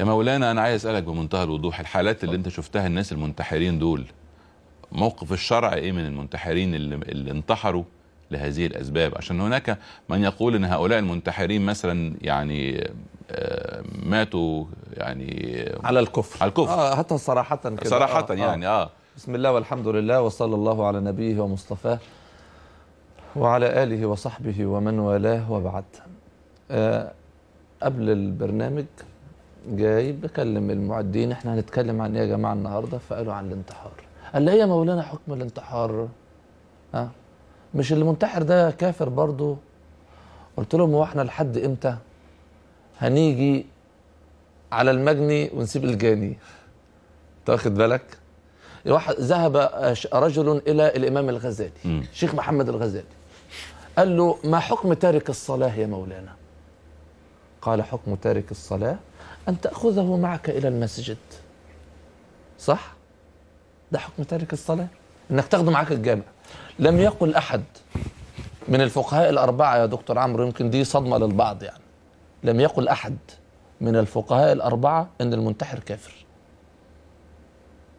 يا مولانا انا عايز اسالك بمنتهى الوضوح الحالات اللي انت شفتها الناس المنتحرين دول موقف الشرع ايه من المنتحرين اللي, اللي انتحروا لهذه الاسباب عشان هناك من يقول ان هؤلاء المنتحرين مثلا يعني آه، ماتوا يعني آه، على الكفر على الكفر اه حتى صراحه كده صراحه آه, آه. يعني اه, آه. بسم الله والحمد لله وصلى الله على نبيه ومصطفاه وعلى آله وصحبه ومن والاه وبعد أه قبل البرنامج جاي بكلم المعدين احنا هنتكلم عن ايه يا جماعه النهارده فقالوا عن الانتحار قال لي ايه يا مولانا حكم الانتحار ها أه؟ مش اللي منتحر ده كافر برضه قلت لهم هو احنا لحد امتى هنيجي على المجني ونسيب الجاني تاخد بالك واحد ذهب رجل الى الامام الغزالي م. شيخ محمد الغزالي قال له ما حكم تارك الصلاه يا مولانا قال حكم تارك الصلاة أن تأخذه معك إلى المسجد صح؟ ده حكم تارك الصلاة أنك تاخده معك الجامع لم يقل أحد من الفقهاء الأربعة يا دكتور عمرو يمكن دي صدمة للبعض يعني لم يقل أحد من الفقهاء الأربعة أن المنتحر كافر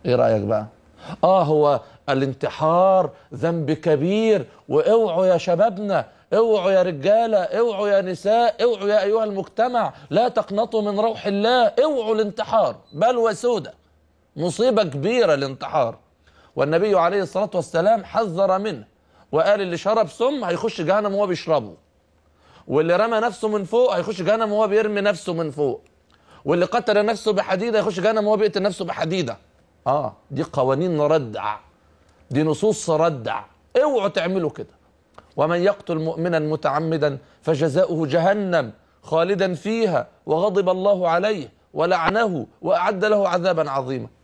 إيه رأيك بقى؟ اه هو الانتحار ذنب كبير واوعوا يا شبابنا اوعوا يا رجاله اوعوا يا نساء اوعوا يا ايها المجتمع لا تقنطوا من روح الله اوعوا الانتحار بل وسودة مصيبه كبيره الانتحار والنبي عليه الصلاه والسلام حذر منه وقال اللي شرب سم هيخش جهنم وهو بيشربه واللي رمى نفسه من فوق هيخش جهنم وهو بيرمي نفسه من فوق واللي قتل نفسه بحديده هيخش جهنم وهو بيقتل نفسه بحديده اه دي قوانين ردع دي نصوص ردع اوعوا تعملوا كده ومن يقتل مؤمنا متعمدا فجزاؤه جهنم خالدا فيها وغضب الله عليه ولعنه واعد له عذابا عظيما